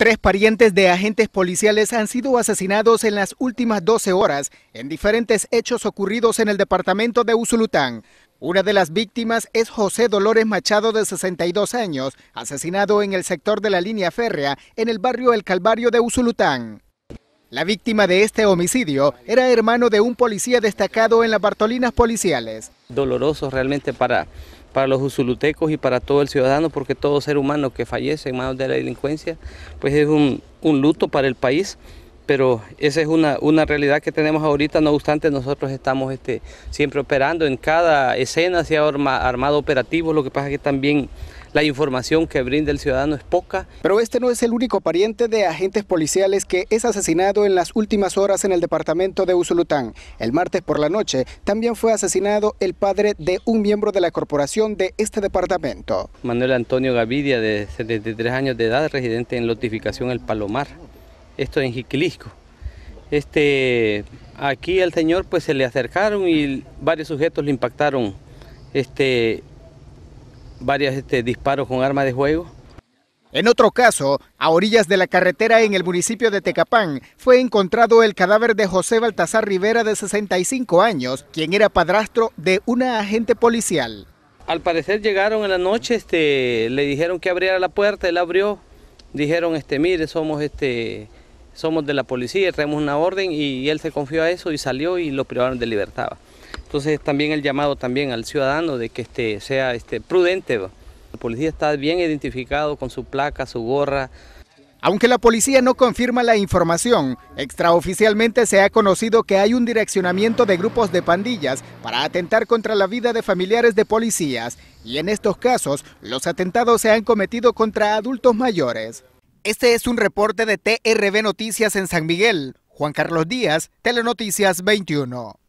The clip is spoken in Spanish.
Tres parientes de agentes policiales han sido asesinados en las últimas 12 horas en diferentes hechos ocurridos en el departamento de Usulután. Una de las víctimas es José Dolores Machado, de 62 años, asesinado en el sector de la línea férrea en el barrio El Calvario de Usulután. La víctima de este homicidio era hermano de un policía destacado en las Bartolinas Policiales. Doloroso realmente para, para los usulutecos y para todo el ciudadano, porque todo ser humano que fallece en manos de la delincuencia, pues es un, un luto para el país pero esa es una, realidad que tenemos ahorita, no obstante nosotros estamos este, siempre operando, en cada escena se ha armado operativo, lo que pasa es que también la información que brinda el ciudadano es poca. Pero este no es el único pariente de agentes policiales que es asesinado en las últimas horas en el departamento de Usulután. El martes por la noche también fue asesinado el padre de un miembro de la corporación de este departamento. Manuel Antonio Gavidia, de 73 años de edad, residente en Lotificación El Palomar esto en Jiquilisco. Este, aquí al señor pues se le acercaron y varios sujetos le impactaron este, varios este, disparos con armas de juego. En otro caso, a orillas de la carretera en el municipio de Tecapán, fue encontrado el cadáver de José Baltasar Rivera de 65 años, quien era padrastro de una agente policial. Al parecer llegaron en la noche, este, le dijeron que abriera la puerta, él abrió, dijeron, este, mire, somos este, somos de la policía, traemos una orden y él se confió a eso y salió y lo privaron de libertad. Entonces también el llamado también al ciudadano de que este, sea este, prudente. La policía está bien identificado con su placa, su gorra. Aunque la policía no confirma la información, extraoficialmente se ha conocido que hay un direccionamiento de grupos de pandillas para atentar contra la vida de familiares de policías y en estos casos los atentados se han cometido contra adultos mayores. Este es un reporte de TRB Noticias en San Miguel. Juan Carlos Díaz, Telenoticias 21.